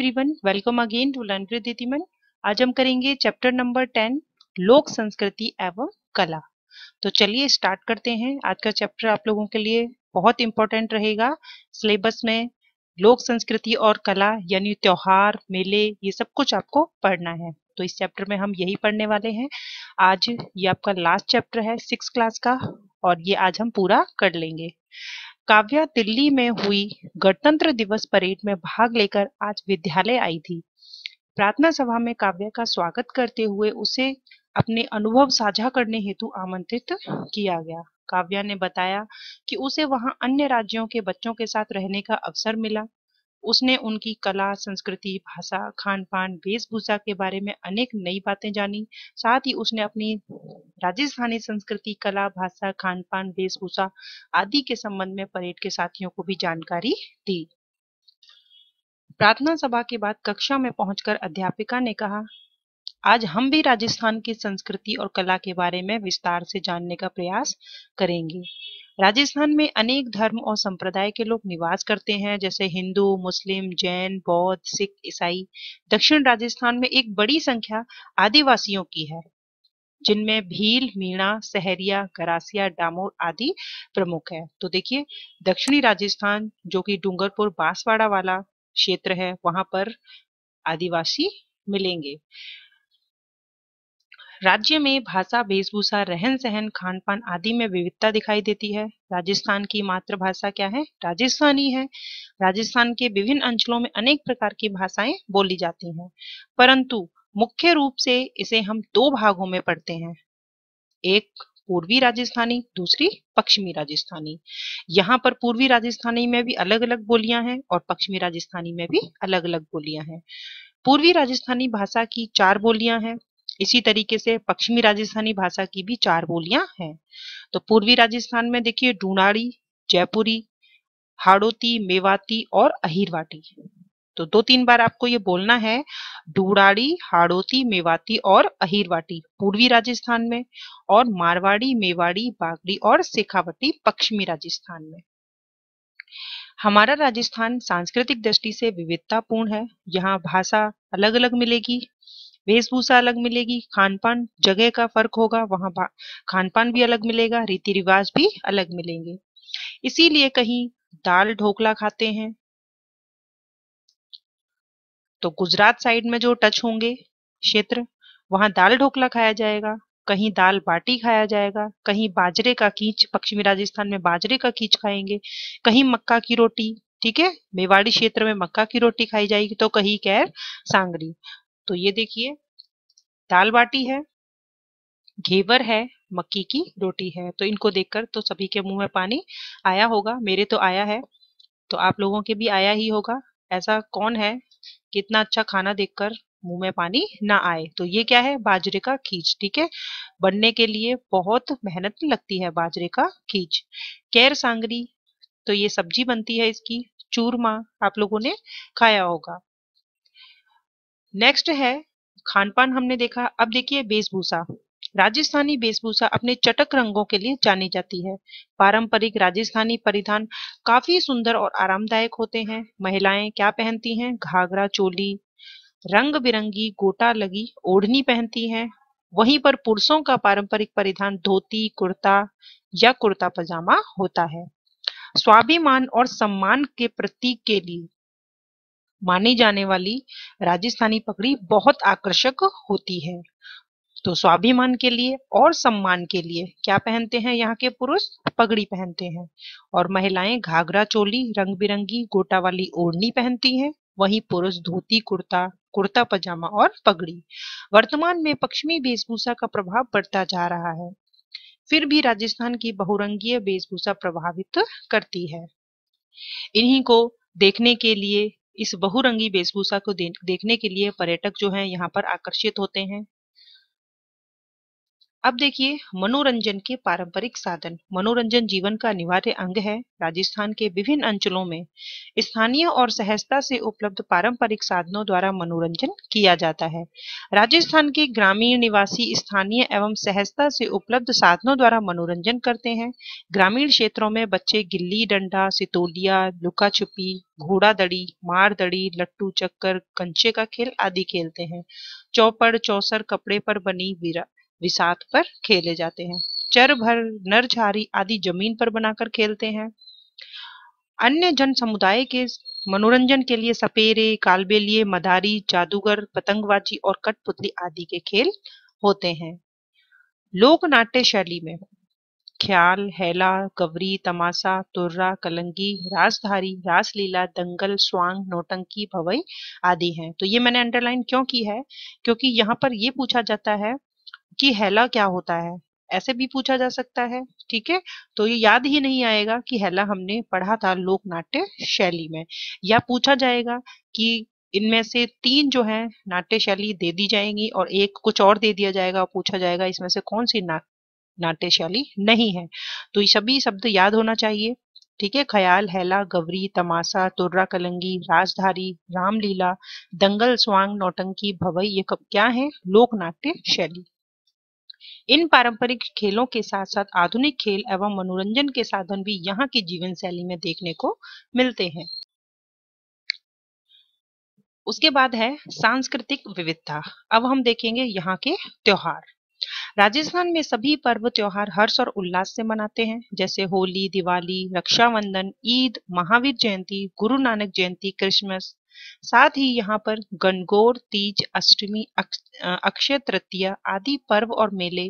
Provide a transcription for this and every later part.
Everyone welcome again to learn with आज हम करेंगे चैप्टर नंबर टेन लोक संस्कृति एवं कला तो चलिए स्टार्ट करते हैं आज का चैप्टर आप लोगों के लिए बहुत इंपॉर्टेंट रहेगा सिलेबस में लोक संस्कृति और कला यानी त्योहार मेले ये सब कुछ आपको पढ़ना है तो इस चैप्टर में हम यही पढ़ने वाले हैं आज ये आपका लास्ट चैप्टर है सिक्स क्लास का और ये आज हम पूरा कर लेंगे काव्या दिल्ली में हुई गणतंत्र दिवस परेड में भाग लेकर आज विद्यालय आई थी प्रार्थना सभा में काव्या का स्वागत करते हुए उसे अपने अनुभव साझा करने हेतु आमंत्रित किया गया काव्या ने बताया कि उसे वहां अन्य राज्यों के बच्चों के साथ रहने का अवसर मिला उसने उनकी कला संस्कृति भाषा खान पान वेशभूषा के बारे में अनेक नई बातें जानी साथ ही उसने अपनी राजस्थानी संस्कृति कला भाषा खान पान वेशभूषा आदि के संबंध में परेड के साथियों को भी जानकारी दी प्रार्थना सभा के बाद कक्षा में पहुंचकर अध्यापिका ने कहा आज हम भी राजस्थान की संस्कृति और कला के बारे में विस्तार से जानने का प्रयास करेंगे राजस्थान में अनेक धर्म और संप्रदाय के लोग निवास करते हैं जैसे हिंदू मुस्लिम जैन बौद्ध सिख ईसाई दक्षिण राजस्थान में एक बड़ी संख्या आदिवासियों की है जिनमें भील मीणा सहरिया गरासिया डामोर आदि प्रमुख है तो देखिए दक्षिणी राजस्थान जो कि डूंगरपुर बांसवाड़ा वाला क्षेत्र है वहां पर आदिवासी मिलेंगे राज्य में भाषा वेशभूषा रहन सहन खान पान आदि में विविधता दिखाई देती है राजस्थान की मातृभाषा क्या है राजस्थानी है राजस्थान के विभिन्न अंचलों में अनेक प्रकार की भाषाएं बोली जाती हैं परंतु मुख्य रूप से इसे हम दो भागों में पढ़ते हैं एक पूर्वी राजस्थानी दूसरी पश्चिमी राजस्थानी यहाँ पर पूर्वी राजस्थानी में भी अलग अलग बोलियां हैं और पश्चिमी राजस्थानी में भी अलग अलग बोलियां हैं पूर्वी राजस्थानी भाषा की चार बोलियां हैं इसी तरीके से पश्चिमी राजस्थानी भाषा की भी चार बोलियां हैं तो पूर्वी राजस्थान में देखिए डूनाड़ी जयपुरी हाड़ोती मेवाती और अहिरवाटी तो दो तीन बार आपको ये बोलना है डूड़ाड़ी हाड़ोती मेवाती और अहिरवाटी पूर्वी राजस्थान में और मारवाड़ी मेवाड़ी बागड़ी और शेखावटी पश्चिमी राजस्थान में हमारा राजस्थान सांस्कृतिक दृष्टि से विविधतापूर्ण है यहाँ भाषा अलग अलग मिलेगी वेशभूषा अलग मिलेगी खान पान जगह का फर्क होगा वहां खान पान भी अलग मिलेगा रीति रिवाज भी अलग मिलेंगे इसीलिए कहीं दाल ढोकला खाते हैं तो गुजरात साइड में जो टच होंगे क्षेत्र वहां दाल ढोकला खाया जाएगा कहीं दाल बाटी खाया जाएगा कहीं बाजरे का कीच पश्चिमी राजस्थान में बाजरे का कीच खाएंगे कहीं मक्का की रोटी ठीक है मेवाड़ी क्षेत्र में मक्का की रोटी खाई जाएगी तो कहीं कैर सांगरी तो ये देखिए दाल बाटी है घेवर है मक्की की रोटी है तो इनको देखकर तो सभी के मुंह में पानी आया होगा मेरे तो आया है तो आप लोगों के भी आया ही होगा ऐसा कौन है कितना इतना अच्छा खाना देखकर मुंह में पानी ना आए तो ये क्या है बाजरे का खींच ठीक है बनने के लिए बहुत मेहनत लगती है बाजरे का खींच कैर सांगरी तो ये सब्जी बनती है इसकी चूरमा आप लोगों ने खाया होगा नेक्स्ट है खान पान हमने देखा अब देखिए वेशभूषा राजस्थानी वेशभूषा अपने चटक रंगों के लिए जानी जाती है पारंपरिक राजस्थानी परिधान काफी सुंदर और आरामदायक होते हैं महिलाएं क्या पहनती हैं घाघरा चोली रंग बिरंगी गोटा लगी ओढ़नी पहनती हैं वहीं पर पुरुषों का पारंपरिक परिधान धोती कुर्ता या कुर्ता पजामा होता है स्वाभिमान और सम्मान के प्रतीक के लिए माने जाने वाली राजस्थानी पगड़ी बहुत आकर्षक होती है तो स्वाभिमान के लिए और सम्मान के लिए क्या पहनते हैं यहाँ के पुरुष पगड़ी पहनते हैं और महिलाएं घाघरा चोली रंग बिरंगी गोटा वाली ओढ़नी पहनती हैं वहीं पुरुष धोती कुर्ता कुर्ता पजामा और पगड़ी वर्तमान में पश्चिमी वेशभूषा का प्रभाव बढ़ता जा रहा है फिर भी राजस्थान की बहुरंगीय वेशभूषा प्रभावित करती है इन्हीं को देखने के लिए इस बहुरंगी वेशभूषा को देखने के लिए पर्यटक जो है यहाँ पर आकर्षित होते हैं अब देखिए मनोरंजन के पारंपरिक साधन मनोरंजन जीवन का अनिवार्य अंग है राजस्थान के विभिन्न अंचलों में स्थानीय और सहजता से उपलब्ध पारंपरिक साधनों द्वारा मनोरंजन किया जाता है राजस्थान के ग्रामीण निवासी स्थानीय एवं सहजता से उपलब्ध साधनों द्वारा मनोरंजन करते हैं ग्रामीण क्षेत्रों में बच्चे गिल्ली डंडा सितोलिया लुका छुपी घोड़ा दड़ी मार दड़ी लट्टू चक्कर कंचे का खेल आदि खेलते हैं चौपड़ चौसर कपड़े पर बनी विसात पर खेले जाते हैं चर भर नरझारी आदि जमीन पर बनाकर खेलते हैं अन्य जन समुदाय के मनोरंजन के लिए सपेरे कालबेलिए मदारी जादूगर पतंगबाजी और कठपुतली आदि के खेल होते हैं लोक नाट्य शैली में ख्याल हैला गवरी तमाशा तुर्रा कलंगी राजधारी रासलीला दंगल स्वांग नोटंकी भवई आदि हैं तो ये मैंने अंडरलाइन क्यों की है क्योंकि यहाँ पर ये पूछा जाता है कि हैला क्या होता है ऐसे भी पूछा जा सकता है ठीक है तो ये याद ही नहीं आएगा कि हेला हमने पढ़ा था लोक नाट्य शैली में या पूछा जाएगा कि इनमें से तीन जो है नाट्य शैली दे दी जाएंगी और एक कुछ और दे दिया जाएगा और पूछा जाएगा इसमें से कौन सी ना, शैली नहीं है तो ये सभी शब्द याद होना चाहिए ठीक है ख्याल हैला गवरी तमाशा तुर्रा कलंगी राजधारी रामलीला दंगल स्वांग नौटंकी भवई ये कब क्या है लोक नाट्य शैली इन पारंपरिक खेलों के साथ साथ आधुनिक खेल एवं मनोरंजन के साधन भी यहाँ की जीवन शैली में देखने को मिलते हैं उसके बाद है सांस्कृतिक विविधता अब हम देखेंगे यहाँ के त्योहार राजस्थान में सभी पर्व त्योहार हर्ष और उल्लास से मनाते हैं जैसे होली दिवाली रक्षाबंधन ईद महावीर जयंती गुरु नानक जयंती क्रिसमस साथ ही यहाँ पर गणगौर तीज अष्टमी अक्षय तृतीया आदि पर्व और मेले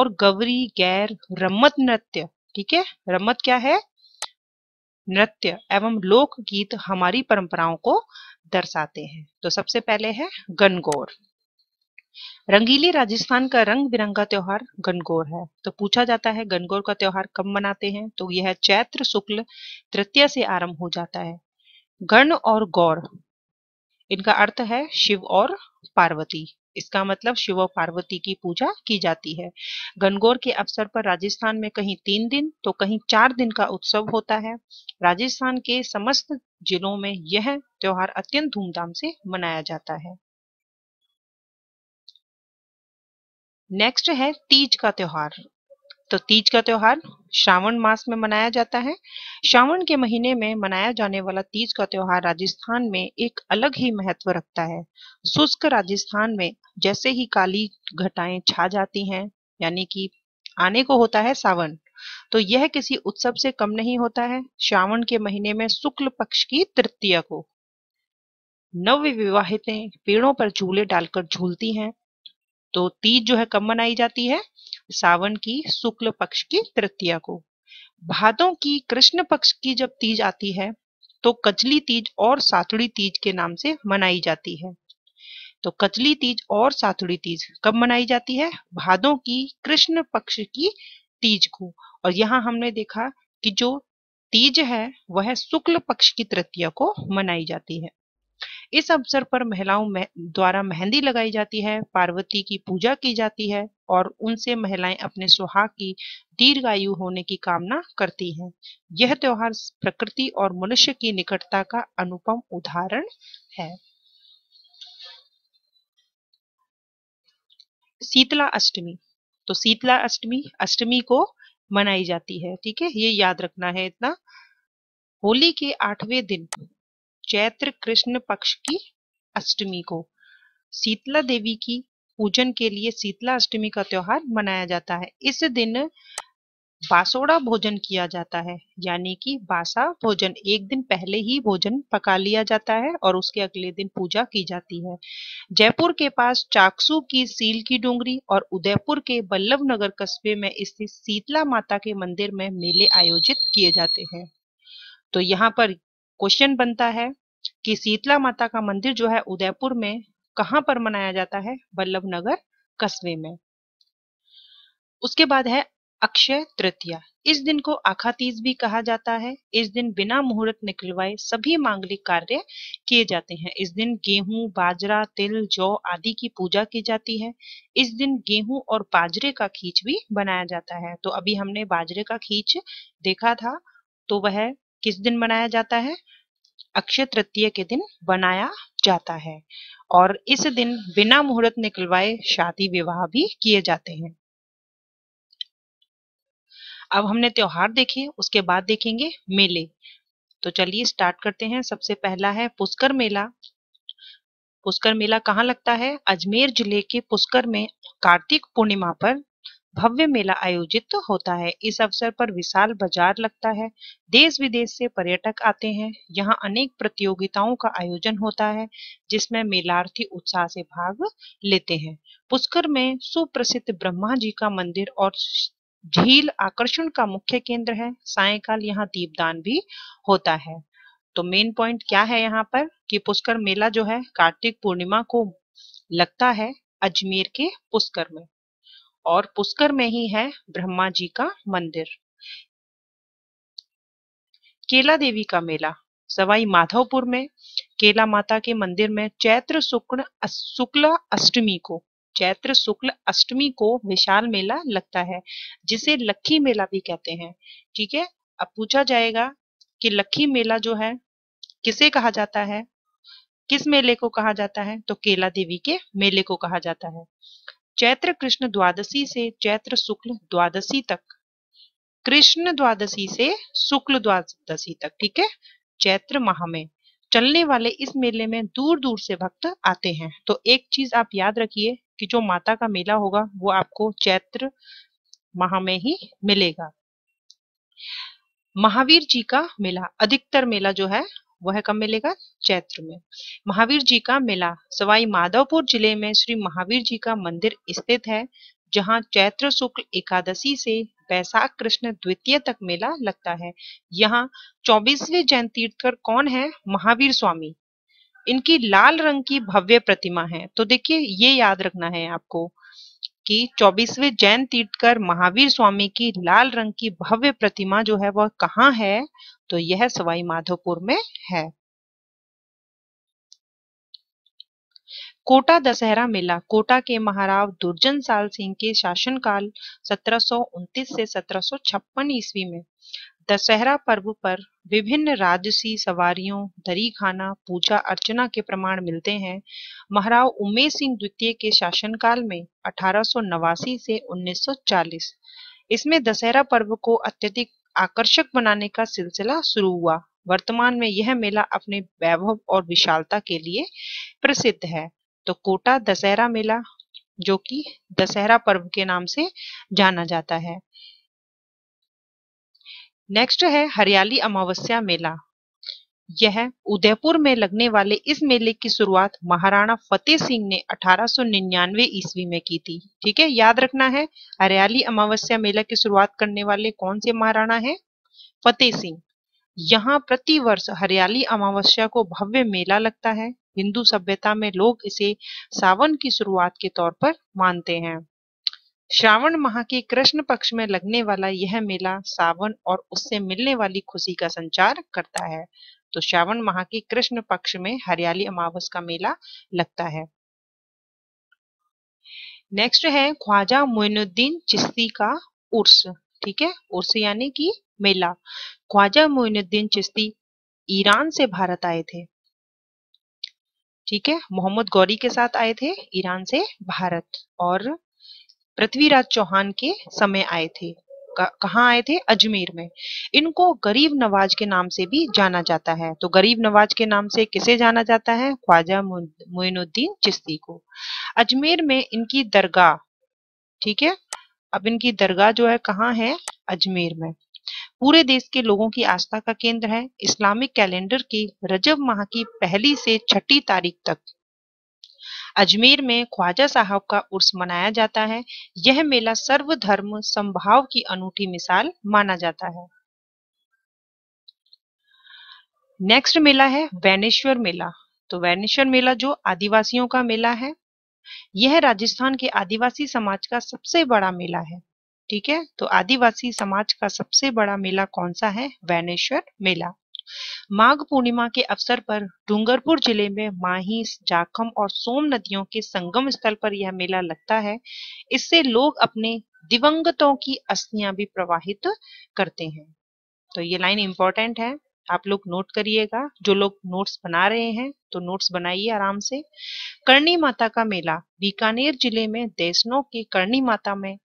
और गवरी गैर रम्मत नृत्य ठीक है रम्मत क्या है नृत्य एवं लोक गीत हमारी परंपराओं को दर्शाते हैं तो सबसे पहले है गणगौर रंगीली राजस्थान का रंग बिरंगा त्योहार गनगौर है तो पूछा जाता है गणगौर का त्योहार कब मनाते हैं तो यह चैत्र शुक्ल तृतीया से आरंभ हो जाता है गण और गौर इनका अर्थ है शिव और पार्वती इसका मतलब शिव और पार्वती की पूजा की जाती है गणगौर के अवसर पर राजस्थान में कहीं तीन दिन तो कहीं चार दिन का उत्सव होता है राजस्थान के समस्त जिलों में यह त्योहार अत्यंत धूमधाम से मनाया जाता है नेक्स्ट है तीज का त्योहार तो तीज का त्योहार श्रावण मास में मनाया जाता है श्रावण के महीने में मनाया जाने वाला तीज का त्योहार राजस्थान में एक अलग ही महत्व रखता है शुष्क राजस्थान में जैसे ही काली घटाएं छा जाती हैं यानी कि आने को होता है सावन तो यह किसी उत्सव से कम नहीं होता है श्रावण के महीने में शुक्ल पक्ष की तृतीया को नव विवाहितें पेड़ों पर झूले डालकर झूलती हैं तो तीज जो है कब मनाई जाती है सावन की शुक्ल पक्ष की तृतीया को भादों की कृष्ण पक्ष की जब तीज आती है तो कचली तीज और सातुड़ी तीज के नाम से मनाई जाती है तो कचली तीज और सातुड़ी तीज कब मनाई जाती है भादों की कृष्ण पक्ष की तीज को और यहाँ हमने देखा कि जो तीज है वह शुक्ल पक्ष की तृतीया को मनाई जाती है इस अवसर पर महिलाओं में द्वारा मेहंदी लगाई जाती है पार्वती की पूजा की जाती है और उनसे महिलाएं अपने सुहाग की दीर्घायु होने की कामना करती हैं। यह त्योहार प्रकृति और मनुष्य की निकटता का अनुपम उदाहरण है शीतला अष्टमी तो शीतला अष्टमी अष्टमी को मनाई जाती है ठीक है ये याद रखना है इतना होली के आठवें दिन चैत्र कृष्ण पक्ष की अष्टमी को शीतला देवी की पूजन के लिए शीतला अष्टमी का त्योहार मनाया जाता है इस दिन बासोड़ा भोजन किया जाता है यानी कि बासा भोजन एक दिन पहले ही भोजन पका लिया जाता है और उसके अगले दिन पूजा की जाती है जयपुर के पास चाकसू की सील की डोंगरी और उदयपुर के बल्लभ नगर कस्बे में स्थित शीतला माता के मंदिर में मेले आयोजित किए जाते हैं तो यहाँ पर क्वेश्चन बनता है कि शीतला माता का मंदिर जो है उदयपुर में कहां पर मनाया जाता है बल्लभ नगर कस्बे में उसके बाद है अक्षय तृतीया इस दिन को आखातीज भी कहा जाता है इस दिन बिना मुहूर्त निकलवाए सभी मांगलिक कार्य किए जाते हैं इस दिन गेहूं बाजरा तिल जौ आदि की पूजा की जाती है इस दिन गेहूं और बाजरे का खींच भी बनाया जाता है तो अभी हमने बाजरे का खींच देखा था तो वह किस दिन मनाया जाता है अक्षय तृतीय के दिन बनाया जाता है और इस दिन बिना मुहूर्त निकलवाए शादी विवाह भी किए जाते हैं अब हमने त्योहार देखे उसके बाद देखेंगे मेले तो चलिए स्टार्ट करते हैं सबसे पहला है पुष्कर मेला पुष्कर मेला कहाँ लगता है अजमेर जिले के पुष्कर में कार्तिक पूर्णिमा पर भव्य मेला आयोजित तो होता है इस अवसर पर विशाल बाजार लगता है देश विदेश से पर्यटक आते हैं यहाँ अनेक प्रतियोगिताओं का आयोजन होता है जिसमें मेलार्थी उत्साह से भाग लेते हैं पुष्कर में सुप्रसिद्ध ब्रह्मा जी का मंदिर और झील आकर्षण का मुख्य केंद्र है सायकाल यहाँ दीपदान भी होता है तो मेन पॉइंट क्या है यहाँ पर कि पुष्कर मेला जो है कार्तिक पूर्णिमा को लगता है अजमेर के पुष्कर में और पुष्कर में ही है ब्रह्मा जी का मंदिर केला देवी का मेला सवाई माधवपुर में केला माता के मंदिर में चैत्र शुक्ल शुक्ल अष्टमी को चैत्र शुक्ल अष्टमी को विशाल मेला लगता है जिसे लक्खी मेला भी कहते हैं ठीक है अब पूछा जाएगा कि लक्खी मेला जो है किसे कहा जाता है किस मेले को कहा जाता है तो केला देवी के मेले को कहा जाता है चैत्र कृष्ण द्वादशी से चैत्र शुक्ल द्वादशी तक कृष्ण द्वादशी से शुक्ल द्वादशी तक ठीक है चैत्र माह में चलने वाले इस मेले में दूर दूर से भक्त आते हैं तो एक चीज आप याद रखिए कि जो माता का मेला होगा वो आपको चैत्र माह में ही मिलेगा महावीर जी का मेला अधिकतर मेला जो है वह कब मिलेगा चैत्र में महावीर जी का मेला सवाई माधवपुर जिले में श्री महावीर जी का मंदिर स्थित है जहां चैत्र शुक्ल एकादशी से बैसाख कृष्ण द्वितीय तक मेला लगता है यहाँ चौबीसवें जैन तीर्थकर कौन है महावीर स्वामी इनकी लाल रंग की भव्य प्रतिमा है तो देखिए ये याद रखना है आपको कि 24वें जैन तीर्थकर महावीर स्वामी की लाल रंग की भव्य प्रतिमा जो है वह कहाँ है तो यह सवाई माधोपुर में है कोटा दशहरा मेला कोटा के महाराव दुर्जन साल सिंह के शासनकाल सत्रह से सत्रह ईस्वी में दशहरा पर्व पर विभिन्न राजसी सवारियों दरी खाना पूजा अर्चना के प्रमाण मिलते हैं महाराव उमेश सिंह द्वितीय के शासनकाल में अठारह से 1940 इसमें दशहरा पर्व को अत्यधिक आकर्षक बनाने का सिलसिला शुरू हुआ वर्तमान में यह मेला अपने वैभव और विशालता के लिए प्रसिद्ध है तो कोटा दशहरा मेला जो कि दशहरा पर्व के नाम से जाना जाता है नेक्स्ट है हरियाली अमावस्या मेला यह उदयपुर में लगने वाले इस मेले की शुरुआत महाराणा फतेह सिंह ने 1899 ईस्वी में की थी ठीक है याद रखना है हरियाली अमावस्या मेला की शुरुआत करने वाले कौन से महाराणा हैं फतेह सिंह यहाँ प्रति वर्ष हरियाली अमावस्या को भव्य मेला लगता है हिंदू सभ्यता में लोग इसे सावन की शुरुआत के तौर पर मानते हैं श्रावण माह के कृष्ण पक्ष में लगने वाला यह मेला सावन और उससे मिलने वाली खुशी का संचार करता है तो श्रावण माह के कृष्ण पक्ष में हरियाली अमावस का मेला लगता है नेक्स्ट है ख्वाजा मोइनुद्दीन चिश्ती का उर्स ठीक है उर्स यानी कि मेला ख्वाजा मोइनुद्दीन चिश्ती ईरान से भारत आए थे ठीक है मोहम्मद गौरी के साथ आए थे ईरान से भारत और पृथ्वीराज चौहान के समय आए थे कहा आए थे अजमेर में इनको गरीब नवाज के नाम से भी जाना जाता है तो गरीब नवाज के नाम से किसे जाना जाता है ख्वाजा मोइनुद्दीन चिश्ती को अजमेर में इनकी दरगाह ठीक है अब इनकी दरगाह जो है कहाँ है अजमेर में पूरे देश के लोगों की आस्था का केंद्र है इस्लामिक कैलेंडर की रजब माह की पहली से छठी तारीख तक अजमेर में ख्वाजा साहब का उर्स मनाया जाता है यह मेला सर्वधर्म संभाव की अनूठी मिसाल माना जाता है नेक्स्ट मेला है वैनेश्वर मेला तो वैनेश्वर मेला जो आदिवासियों का मेला है यह राजस्थान के आदिवासी समाज का सबसे बड़ा मेला है ठीक है तो आदिवासी समाज का सबसे बड़ा मेला कौन सा है वैनेश्वर मेला माघ पूर्णिमा के अवसर पर डूंगरपुर जिले में माही जाखम और सोम नदियों के संगम स्थल पर यह मेला लगता है इससे लोग अपने दिवंगतों की अस्थियां भी प्रवाहित करते हैं तो ये लाइन इंपॉर्टेंट है आप लोग नोट करिएगा जो लोग नोट्स बना रहे हैं तो नोट्स बनाइए आराम से करणी माता का मेला बीकानेर जिले में देशनों के करणी माता में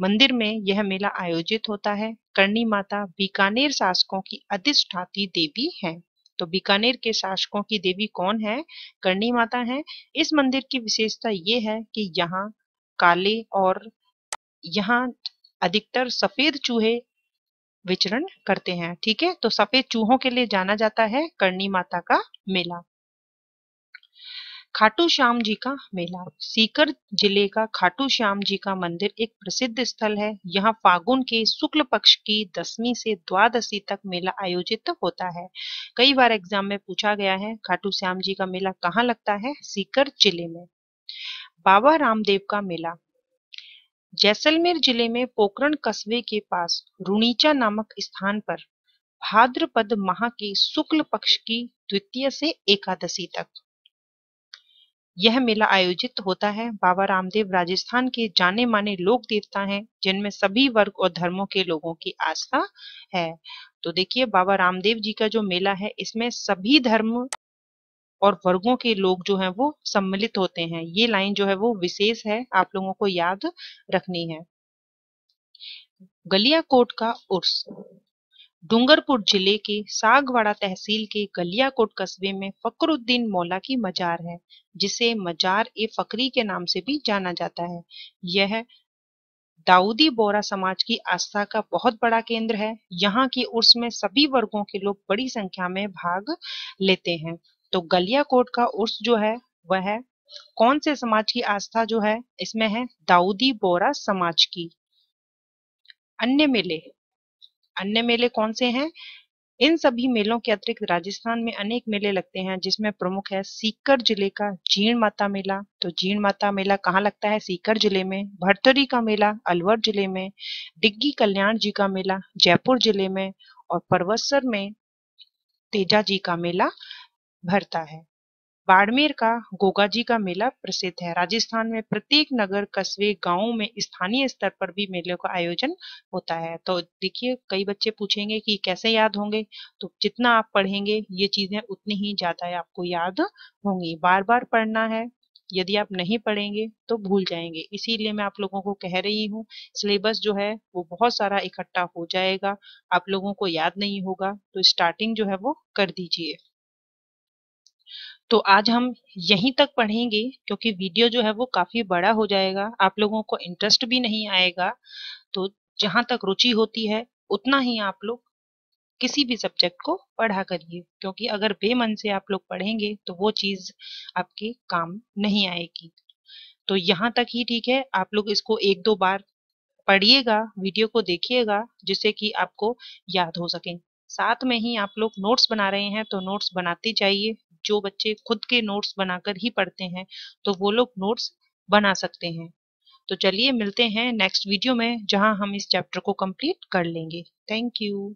मंदिर में यह मेला आयोजित होता है करणी माता बीकानेर शासकों की अधिष्ठाती देवी है तो बीकानेर के शासकों की देवी कौन है करणी माता है इस मंदिर की विशेषता ये है कि यहाँ काले और यहाँ अधिकतर सफेद चूहे विचरण करते हैं ठीक है तो सफेद चूहों के लिए जाना जाता है करणी माता का मेला खाटू श्याम जी का मेला सीकर जिले का खाटू श्याम जी का मंदिर एक प्रसिद्ध स्थल है यहाँ फागुन के शुक्ल पक्ष की दसवीं से द्वादशी तक मेला आयोजित होता है कई बार एग्जाम में पूछा गया है खाटू श्याम जी का मेला कहाँ लगता है सीकर जिले में बाबा रामदेव का मेला जैसलमेर जिले में पोकरण कस्बे के पास रुणीचा नामक स्थान पर भाद्रपद माह के शुक्ल पक्ष की द्वितीय से एकादशी तक यह मेला आयोजित होता है बाबा रामदेव राजस्थान के जाने माने लोक देवता हैं जिनमें सभी वर्ग और धर्मों के लोगों की आस्था है तो देखिए बाबा रामदेव जी का जो मेला है इसमें सभी धर्म और वर्गों के लोग जो हैं वो सम्मिलित होते हैं ये लाइन जो है वो विशेष है आप लोगों को याद रखनी है गलिया कोट का उर्स डूंगरपुर जिले के सागवाड़ा तहसील के गलियाकोट कस्बे में फ़करुद्दीन मौला की मजार है जिसे मजार ए फ़करी के नाम से भी जाना जाता है यह दाऊदी बोरा समाज की आस्था का बहुत बड़ा केंद्र है यहाँ की उर्स में सभी वर्गों के लोग बड़ी संख्या में भाग लेते हैं तो गलियाकोट का उर्स जो है वह है कौन से समाज की आस्था जो है इसमें है दाऊदी बोरा समाज की अन्य मेले अन्य मेले कौन से हैं इन सभी मेलों के अतिरिक्त राजस्थान में अनेक मेले लगते हैं जिसमें प्रमुख है सीकर जिले का जीण माता मेला तो जीण माता मेला कहाँ लगता है सीकर जिले में भरतरी का मेला अलवर जिले में डिग्गी कल्याण जी का मेला जयपुर जिले में और परवसर में तेजा जी का मेला भरता है बाड़मेर का गोगा जी का मेला प्रसिद्ध है राजस्थान में प्रत्येक नगर कस्बे गांवों में स्थानीय स्तर पर भी मेले का आयोजन होता है तो देखिए कई बच्चे पूछेंगे कि कैसे याद होंगे तो जितना आप पढ़ेंगे ये चीजें उतनी ही ज्यादा आपको याद होंगी बार बार पढ़ना है यदि आप नहीं पढ़ेंगे तो भूल जाएंगे इसीलिए मैं आप लोगों को कह रही हूँ सिलेबस जो है वो बहुत सारा इकट्ठा हो जाएगा आप लोगों को याद नहीं होगा तो स्टार्टिंग जो है वो कर दीजिए तो आज हम यहीं तक पढ़ेंगे क्योंकि वीडियो जो है वो काफ़ी बड़ा हो जाएगा आप लोगों को इंटरेस्ट भी नहीं आएगा तो जहां तक रुचि होती है उतना ही आप लोग किसी भी सब्जेक्ट को पढ़ा करिए क्योंकि अगर बेमन से आप लोग पढ़ेंगे तो वो चीज़ आपके काम नहीं आएगी तो यहाँ तक ही ठीक है आप लोग इसको एक दो बार पढ़िएगा वीडियो को देखिएगा जिससे कि आपको याद हो सके साथ में ही आप लोग नोट्स बना रहे हैं तो नोट्स बनाते जाइए जो बच्चे खुद के नोट्स बनाकर ही पढ़ते हैं तो वो लोग नोट्स बना सकते हैं तो चलिए मिलते हैं नेक्स्ट वीडियो में जहां हम इस चैप्टर को कंप्लीट कर लेंगे थैंक यू